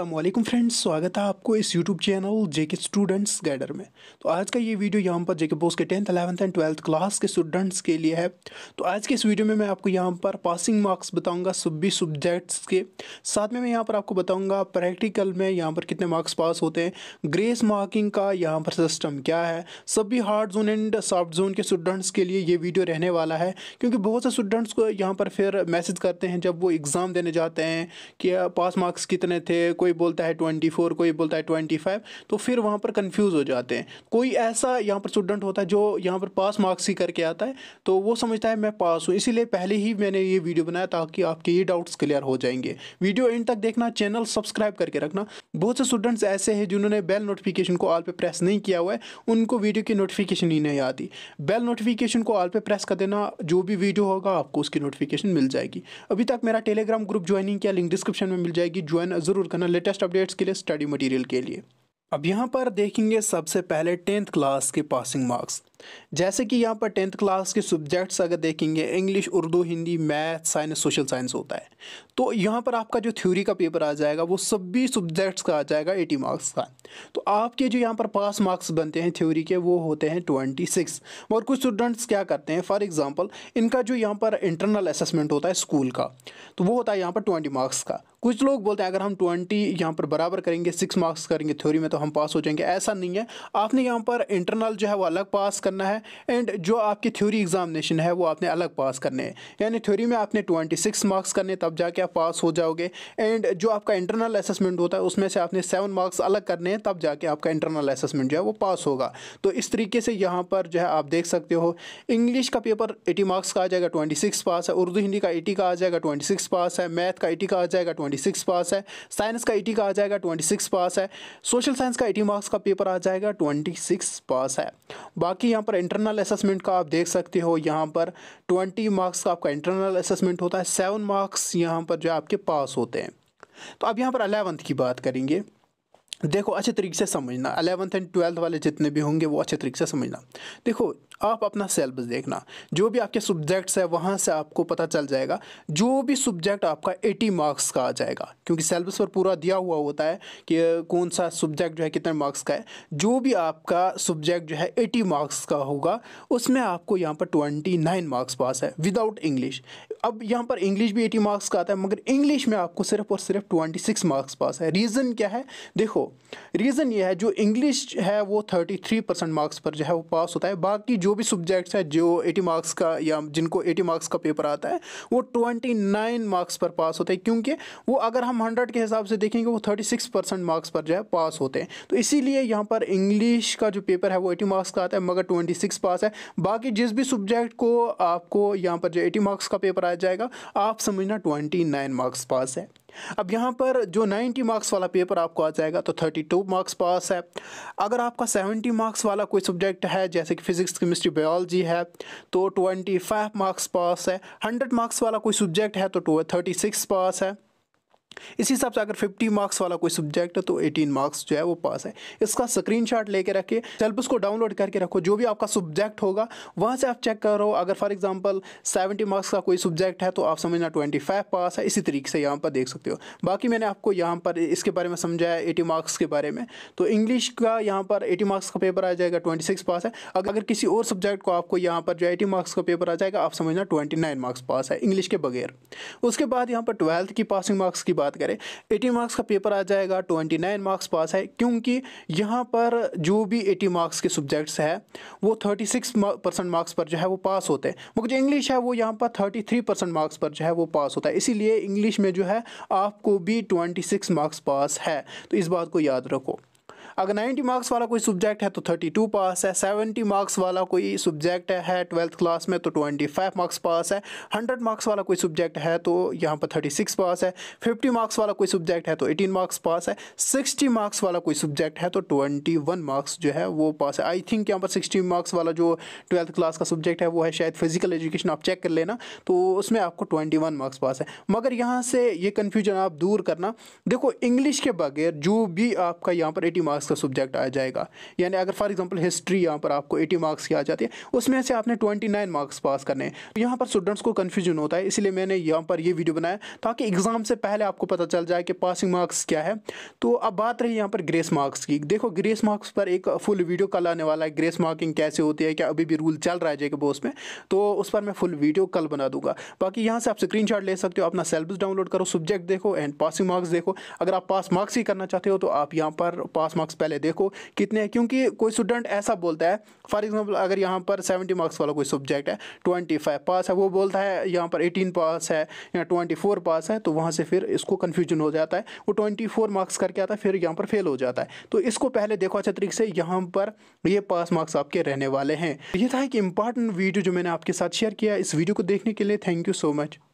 Aslam friends स्वागत है आपको इस यूट्यूब चैनल जेके स्टूडेंट्स गैडर में तो आज का ये वीडियो यहाँ पर जेके बोस के tenth eleventh and twelfth class के स्टूडेंट्स के लिए है तो आज के इस वीडियो में मैं आपको यहाँ पर पासिंग मार्क्स बताऊँगा सभी सब्जेक्ट्स के साथ में मैं यहाँ पर आपको बताऊँगा प्रैक्टिकल में यहाँ पर कितने मार्क्स पास होते हैं ग्रेस मार्किंग का यहाँ पर सिस्टम क्या है सभी hard zone and soft zone के स्टूडेंट्स के लिए ये वीडियो रहने वाला है क्योंकि बहुत से स्टूडेंट्स को यहाँ पर फिर मैसेज करते हैं जब वो एग्ज़ाम देने जाते हैं कि पास मार्क्स कितने थे कोई कोई बोलता है ट्वेंटी फोर कोई बोलता है ट्वेंटी फाइव तो फिर वहाँ पर कन्फ्यूज़ हो जाते हैं कोई ऐसा यहाँ पर स्टूडेंट होता है जो यहाँ पर पास मार्क्स ही करके आता है तो वो समझता है मैं पास हूँ इसीलिए पहले ही मैंने ये वीडियो बनाया ताकि आपके ये डाउट्स क्लियर हो जाएंगे वीडियो एंड तक देखना चैनल सब्सक्राइब करके रखना बहुत से स्टूडेंट्स ऐसे हैं जिन्होंने बेल नोटिफिकेशन को ऑल पर प्रेस नहीं किया हुआ है उनको वीडियो की नोटिफिकेशन ही नहीं आती बेल नोटिफिकेशन को ऑल पे प्रेस कर देना जो भी वीडियो होगा आपको उसकी नोटिफिकेशन मिल जाएगी अभी तक मेरा टेलीग्राम ग्रुप ज्वाइनिंग किया लिंक डिस्क्रिप्शन में मिल जाएगी ज्वाइन ज़रूर करना लेटेस्ट अपडेट्स के लिए स्टडी मटेरियल के लिए अब यहाँ पर देखेंगे सबसे पहले टेंथ क्लास के पासिंग मार्क्स जैसे कि यहाँ पर टेंथ क्लास के सब्जेक्ट्स अगर देखेंगे English Urdu Hindi math science social science होता है तो यहाँ पर आपका जो थ्योरी का पेपर आ जाएगा वो सभी सब्जेक्ट्स का आ जाएगा एटी मार्क्स का तो आपके जो यहाँ पर पास मार्क्स बनते हैं थ्योरी के वो होते हैं ट्वेंटी सिक्स और कुछ स्टूडेंट्स क्या करते हैं फॉर एग्ज़ाम्पल इनका जो यहाँ पर इंटरनल असेसमेंट होता है स्कूल का तो वो होता है यहाँ पर ट्वेंटी मार्क्स का कुछ लोग बोलते हैं अगर हम ट्वेंटी यहाँ पर बराबर करेंगे सिक्स मार्क्स करेंगे थ्योरी में तो हम पास हो जाएंगे ऐसा नहीं है आपने यहाँ पर इंटरनल जो है वो अलग पास करना है एंड जो आपकी थ्योरी एग्जामिनेशन है वो आपने अलग पास करने हैं यानी थ्योरी में आपने ट्वेंटी सिक्स मार्क्स करने तब जाके आप पास हो जाओगे एंड जो आपका इंटरनल असेसमेंट होता है उसमें से आपने सेवन मार्क्स अलग करने हैं तब जाके आपका इंटरनल असेसमेंट जो है वो पास होगा तो इस तरीके से यहाँ पर जो है आप देख सकते हो इंग्लिश का पेपर एटी मार्क्स का आ जाएगा ट्वेंटी सिक्स पास है उर्दू हिंदी का एटी का आ जाएगा ट्वेंटी सिक्स पास है मैथ का एटी का आ जाएगा ट्वेंटी सिक्स पास है साइंस का एटी का आ जाएगा ट्वेंटी सिक्स पास है सोशल साइंस का एटी मार्क्स का पेपर आ जाएगा ट्वेंटी सिक्स पास है बाकी यहाँ पर इंटरनल असेसमेंट का आप देख सकते हो यहाँ पर ट्वेंटी मार्क्स का आपका इंटरनल असेसमेंट होता है सेवन मार्क्स यहाँ पर जो आपके पास होते हैं तो अब यहाँ पर अलेवंथ की बात करेंगे देखो अच्छे तरीके से समझना अलेवंथ एंड ट्वेल्थ वाले जितने भी होंगे वो अच्छे तरीके से समझना देखो आप अपना सेलेबस देखना जो भी आपके सब्जेक्ट्स है वहाँ से आपको पता चल जाएगा जो भी सब्जेक्ट आपका 80 मार्क्स का आ जाएगा क्योंकि सेलेबस पर पूरा दिया हुआ होता है कि कौन सा सब्जेक्ट जो है कितने मार्क्स का है जो भी आपका सब्जेक्ट जो है एटी मार्क्स का होगा उसमें आपको यहाँ पर ट्वेंटी मार्क्स पास है विदाउट इंग्लिश अब यहाँ पर इंग्लिश भी एटी मार्क्स का आता है मगर इंग्लिश में आपको सिर्फ और सिर्फ ट्वेंटी सिक्स मार्क्स पास है रीज़न क्या है देखो रीज़न ये है जो इंग्लिश है वो थर्टी थ्री परसेंट मार्क्स पर जो है वो पास होता है बाकी जो भी सब्जेक्ट्स है जो एटी मार्क्स का या जिनको एटी मार्क्स का पेपर आता है वो ट्वेंटी नाइन मार्क्स पर पास होते हैं क्योंकि वो अगर हम हंड्रेड के हिसाब से देखेंगे वो थर्टी सिक्स परसेंट मार्क्स पर जो है पास होते हैं तो इसीलिए यहाँ पर इंग्लिश का जो पेपर है वो एटी मार्क्स का आता है मगर ट्वेंटी सिक्स पास है बाकी जिस भी सब्जेक्ट को आपको यहाँ पर जो एटी मार्क्स का पेपर आ जाएगा आप समझना ट्वेंटी नाइन मार्क्स पास है अब यहाँ पर जो नाइन्टी मार्क्स वाला पेपर आपको आ जाएगा तो थर्टी टू मार्क्स पास है अगर आपका सेवेंटी मार्क्स वाला कोई सब्जेक्ट है जैसे कि फिजिक्स केमिस्ट्री बायोलॉजी है तो ट्वेंटी फाइव मार्क्स पास है हंड्रेड मार्क्स वाला कोई सब्जेक्ट है तो थर्टी सिक्स पास है इसी हिसाब से अगर 50 मार्क्स वाला कोई सब्जेक्ट है तो 18 मार्क्स जो है वो पास है इसका स्क्रीनशॉट लेके रखिए सेलेबस को डाउनलोड करके रखो जो भी आपका सब्जेक्ट होगा वहाँ से आप चेक करो अगर फॉर एग्जाम्पल सेवेंटी मार्क्स का कोई सब्जेक्ट है तो आप समझना ट्वेंटी फाइव पास है इसी तरीके से यहाँ पर देख सकते हो बाकी मैंने आपको यहाँ पर इसके बारे में समझाया एटी मार्क्स के बारे में तो इंग्लिश का यहाँ पर एटी मार्क्स का पेपर आ जाएगा ट्वेंटी सिक्स पास है अगर किसी और सब्जेक्ट को आपको यहाँ पर जो एटी मार्क्स का पेपर आ जाएगा आप समझना ट्वेंटी नाइन मार्क्स पास है इंग्लिश के बगैर उसके बाद यहाँ पर ट्वेल्थ की पासिंग मार्क्स की बात बात करें एटी मार्क्स का पेपर आ जाएगा ट्वेंटी नाइन मार्क्स पास है क्योंकि यहाँ पर जो भी एटी मार्क्स के सब्जेक्ट्स है वो थर्टी सिक्स परसेंट मार्क्स पर जो है वो पास होते हैं मगर जो इंग्लिश है वो यहाँ पर थर्टी थ्री परसेंट मार्क्स पर जो है वो पास होता है इसीलिए इंग्लिश में जो है आपको भी ट्वेंटी सिक्स मार्क्स पास है तो इस बात को याद रखो अगर 90 मार्क्स वाला कोई सब्जेक्ट है तो 32 पास है 70 मार्क्स वाला कोई सब्जेक्ट है ट्वेल्थ क्लास में तो 25 मार्क्स पास है 100 मार्क्स वाला कोई सब्जेक्ट है तो यहाँ पर 36 पास है 50 मार्क्स वाला कोई सब्जेक्ट है तो 18 मार्क्स पास है 60 मार्क्स वाला कोई सब्जेक्ट है तो 21 मार्क्स जो है वो पास है आई थिंक यहाँ पर सिक्सटी मार्क्स वाला जो ट्वेल्थ क्लास का सब्जेक्ट है वो है शायद फिजिकल एजुकेशन आप चेक कर लेना तो उसमें आपको ट्वेंटी मार्क्स पास है मगर यहाँ से ये कन्फ्यूजन आप दूर करना देखो इंग्लिश के बगैर जो भी आपका यहाँ पर एटी मार्क्स का सब्जेक्ट आ जाएगा यानी अगर फॉर एग्जांपल हिस्ट्री यहाँ पर आपको 80 मार्क्स की आ जाती है उसमें से आपने 29 मार्क्स पास करने हैं तो यहाँ पर स्टूडेंट्स को कन्फ्यूजन होता है इसलिए मैंने यहाँ पर ये वीडियो बनाया ताकि एग्ज़ाम से पहले आपको पता चल जाए कि पासिंग मार्क्स क्या है तो अब बात रही यहाँ पर ग्रेस मार्क्स की देखो ग्रेस मार्क्स पर एक फुल वीडियो कल आने वाला है ग्रेस मार्किंग कैसे होती है क्या अभी भी रूल चल रहा है जेके बोस में तो उस पर मैं फुल वीडियो कल बना दूंगा बाकी यहाँ से आप स्क्रीन ले सकते हो अपना सेलेबस डाउनलोड करो सब्जेक्ट देखो एंड पासिंग मार्क्स देखो अगर आप पास मार्क्स ही करना चाहते हो तो आप यहाँ पर पास मार्क्स पहले देखो कितने हैं क्योंकि कोई स्टूडेंट ऐसा बोलता है फॉर एग्जाम्पल अगर यहाँ पर सेवेंटी मार्क्स वाला कोई सब्जेक्ट है ट्वेंटी फाइव पास है वो बोलता है यहाँ पर एटीन पास है या ट्वेंटी फोर पास है तो वहाँ से फिर इसको कन्फ्यूजन हो जाता है वो ट्वेंटी फोर मार्क्स करके आता है फिर यहाँ पर फेल हो जाता है तो इसको पहले देखो अच्छे तरीके से यहाँ पर ये पास मार्क्स आपके रहने वाले हैं ये था एक इंपॉर्टेंट वीडियो जो मैंने आपके साथ शेयर किया इस वीडियो को देखने के लिए थैंक यू सो मच